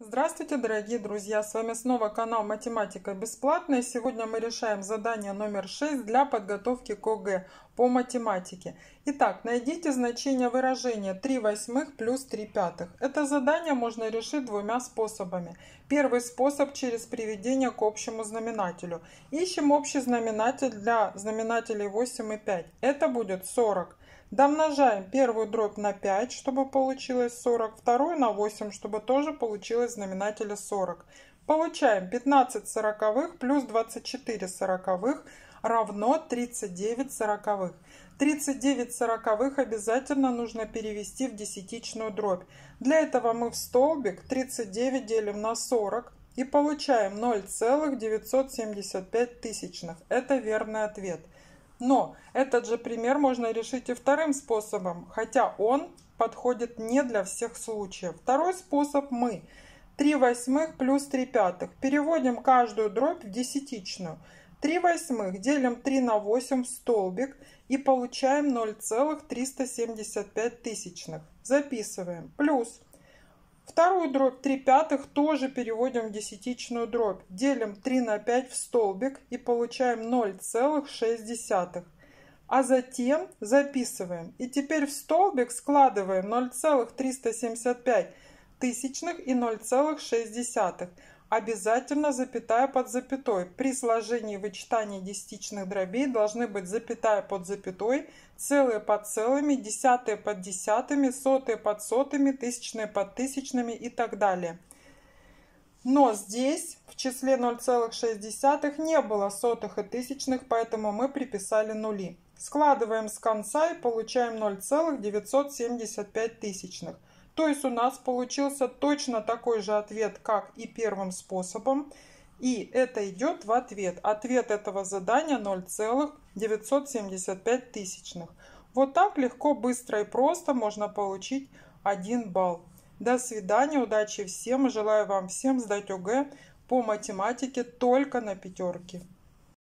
Здравствуйте, дорогие друзья! С вами снова канал Математика Бесплатная. Сегодня мы решаем задание номер 6 для подготовки к ОГЭ по математике. Итак, найдите значение выражения 3 восьмых плюс 3 пятых. Это задание можно решить двумя способами. Первый способ через приведение к общему знаменателю. Ищем общий знаменатель для знаменателей 8 и 5. Это будет 40. Домножаем первую дробь на 5, чтобы получилось 40, вторую на 8, чтобы тоже получилось знаменателя 40. Получаем 15 сороковых плюс 24 сороковых равно 39 сороковых. 39 сороковых обязательно нужно перевести в десятичную дробь. Для этого мы в столбик 39 делим на 40 и получаем 0,975 тысячных. Это верный ответ. Но этот же пример можно решить и вторым способом, хотя он подходит не для всех случаев. Второй способ мы 3 восьмых плюс 3 пятых. Переводим каждую дробь в десятичную. 3 восьмых делим 3 на 8 в столбик и получаем 0,375 тысячных. Записываем. Плюс Вторую дробь 3 пятых тоже переводим в десятичную дробь. Делим 3 на 5 в столбик и получаем 0,6. А затем записываем. И теперь в столбик складываем 0,375 тысячных и 0,6. Обязательно запятая под запятой. При сложении и вычитании десятичных дробей должны быть запятая под запятой, целые под целыми, десятые под десятыми, сотые под сотыми, тысячные под тысячными и так далее. Но здесь в числе 0,6 не было сотых и тысячных, поэтому мы приписали нули. Складываем с конца и получаем 0,975 тысячных. То есть у нас получился точно такой же ответ, как и первым способом. И это идет в ответ. Ответ этого задания 0,975 тысячных. Вот так легко, быстро и просто можно получить 1 балл. До свидания, удачи всем и желаю вам всем сдать ОГЭ по математике только на пятерке.